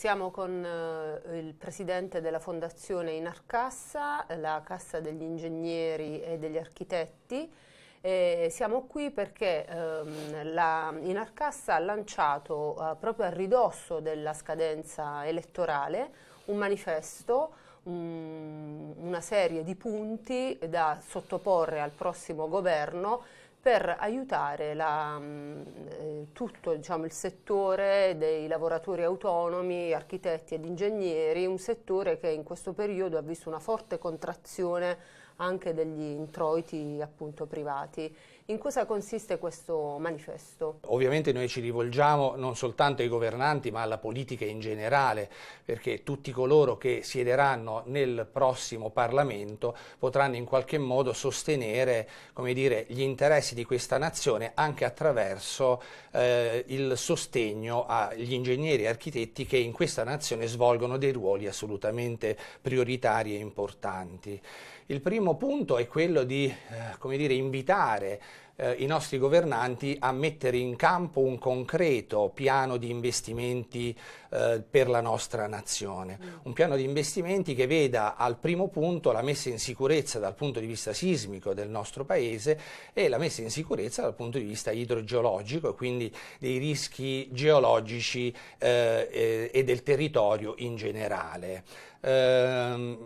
Siamo con eh, il presidente della fondazione Inarcassa, la Cassa degli Ingegneri e degli Architetti. E siamo qui perché ehm, la, Inarcassa ha lanciato eh, proprio a ridosso della scadenza elettorale un manifesto una serie di punti da sottoporre al prossimo governo per aiutare la, mm, eh, tutto diciamo, il settore dei lavoratori autonomi, architetti ed ingegneri, un settore che in questo periodo ha visto una forte contrazione anche degli introiti appunto, privati in cosa consiste questo manifesto? Ovviamente noi ci rivolgiamo non soltanto ai governanti ma alla politica in generale perché tutti coloro che siederanno nel prossimo Parlamento potranno in qualche modo sostenere dire, gli interessi di questa nazione anche attraverso eh, il sostegno agli ingegneri e architetti che in questa nazione svolgono dei ruoli assolutamente prioritari e importanti. Il primo punto è quello di eh, dire, invitare eh, i nostri governanti a mettere in campo un concreto piano di investimenti eh, per la nostra nazione, mm. un piano di investimenti che veda al primo punto la messa in sicurezza dal punto di vista sismico del nostro paese e la messa in sicurezza dal punto di vista idrogeologico e quindi dei rischi geologici eh, e del territorio in generale. Ehm,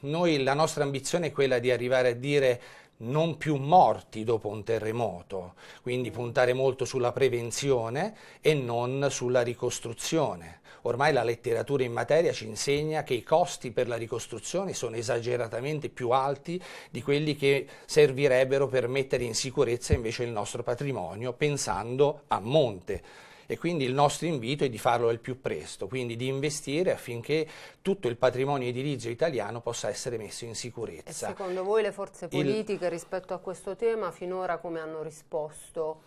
noi, la nostra ambizione è quella di arrivare a dire non più morti dopo un terremoto, quindi puntare molto sulla prevenzione e non sulla ricostruzione. Ormai la letteratura in materia ci insegna che i costi per la ricostruzione sono esageratamente più alti di quelli che servirebbero per mettere in sicurezza invece il nostro patrimonio pensando a monte e quindi il nostro invito è di farlo al più presto, quindi di investire affinché tutto il patrimonio edilizio italiano possa essere messo in sicurezza. E secondo voi le forze politiche il... rispetto a questo tema finora come hanno risposto?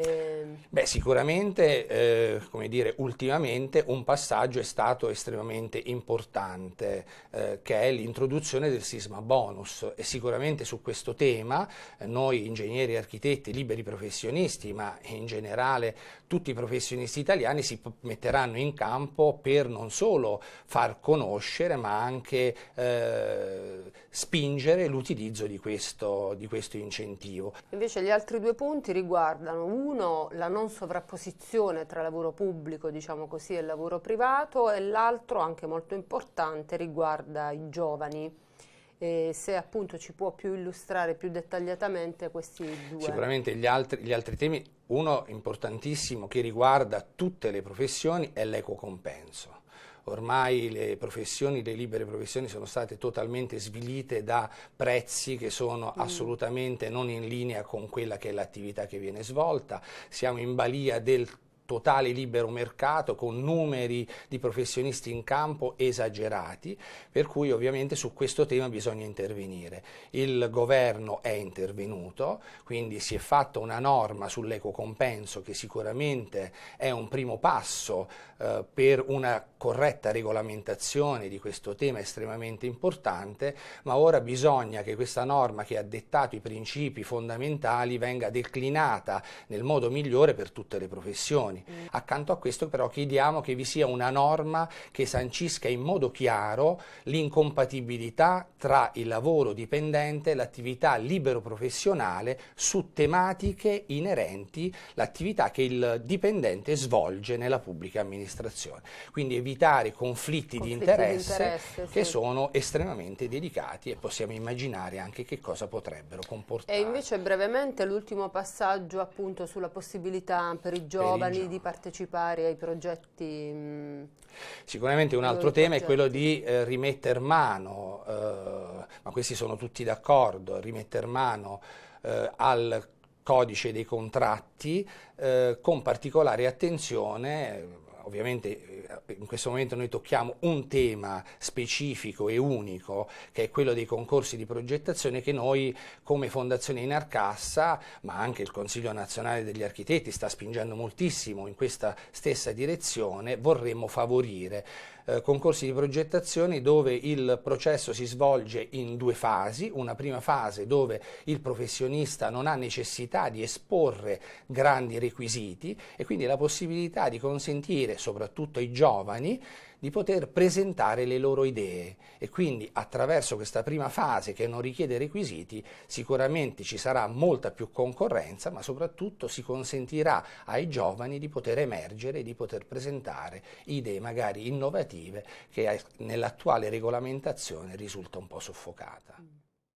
Ehm. Beh, sicuramente, eh, come dire, ultimamente un passaggio è stato estremamente importante, eh, che è l'introduzione del sisma bonus e sicuramente su questo tema eh, noi ingegneri, architetti, liberi professionisti, ma in generale tutti i professionisti italiani si metteranno in campo per non solo far conoscere, ma anche eh, spingere l'utilizzo di di questo incentivo. Invece gli altri due punti riguardano uno la non sovrapposizione tra lavoro pubblico diciamo così, e lavoro privato e l'altro anche molto importante riguarda i giovani. E se appunto ci può più illustrare più dettagliatamente questi due. Sicuramente gli altri, gli altri temi, uno importantissimo che riguarda tutte le professioni è l'eco compenso ormai le professioni, le libere professioni sono state totalmente svilite da prezzi che sono mm. assolutamente non in linea con quella che è l'attività che viene svolta, siamo in balia del totale libero mercato con numeri di professionisti in campo esagerati, per cui ovviamente su questo tema bisogna intervenire. Il governo è intervenuto, quindi si è fatta una norma sull'ecocompenso che sicuramente è un primo passo eh, per una corretta regolamentazione di questo tema estremamente importante, ma ora bisogna che questa norma che ha dettato i principi fondamentali venga declinata nel modo migliore per tutte le professioni istituzioni. Accanto a questo però chiediamo che vi sia una norma che sancisca in modo chiaro l'incompatibilità tra il lavoro dipendente e l'attività libero professionale su tematiche inerenti l'attività che il dipendente svolge nella pubblica amministrazione. Quindi evitare conflitti, conflitti di interesse, di interesse che sì. sono estremamente delicati e possiamo immaginare anche che cosa potrebbero comportare. E invece brevemente l'ultimo passaggio appunto sulla possibilità per i giovani, per i giovani di partecipare ai progetti? Mh, mm, Sicuramente un altro tema progetti. è quello di eh, rimettere mano, eh, ma questi sono tutti d'accordo, rimettere mano eh, al codice dei contratti eh, con particolare attenzione ovviamente eh, in questo momento noi tocchiamo un tema specifico e unico che è quello dei concorsi di progettazione che noi come Fondazione Inarcassa, ma anche il Consiglio Nazionale degli Architetti sta spingendo moltissimo in questa stessa direzione, vorremmo favorire eh, concorsi di progettazione dove il processo si svolge in due fasi, una prima fase dove il professionista non ha necessità di esporre grandi requisiti e quindi la possibilità di consentire soprattutto ai giovani di poter presentare le loro idee e quindi attraverso questa prima fase che non richiede requisiti sicuramente ci sarà molta più concorrenza ma soprattutto si consentirà ai giovani di poter emergere, e di poter presentare idee magari innovative che eh, nell'attuale regolamentazione risulta un po' soffocata.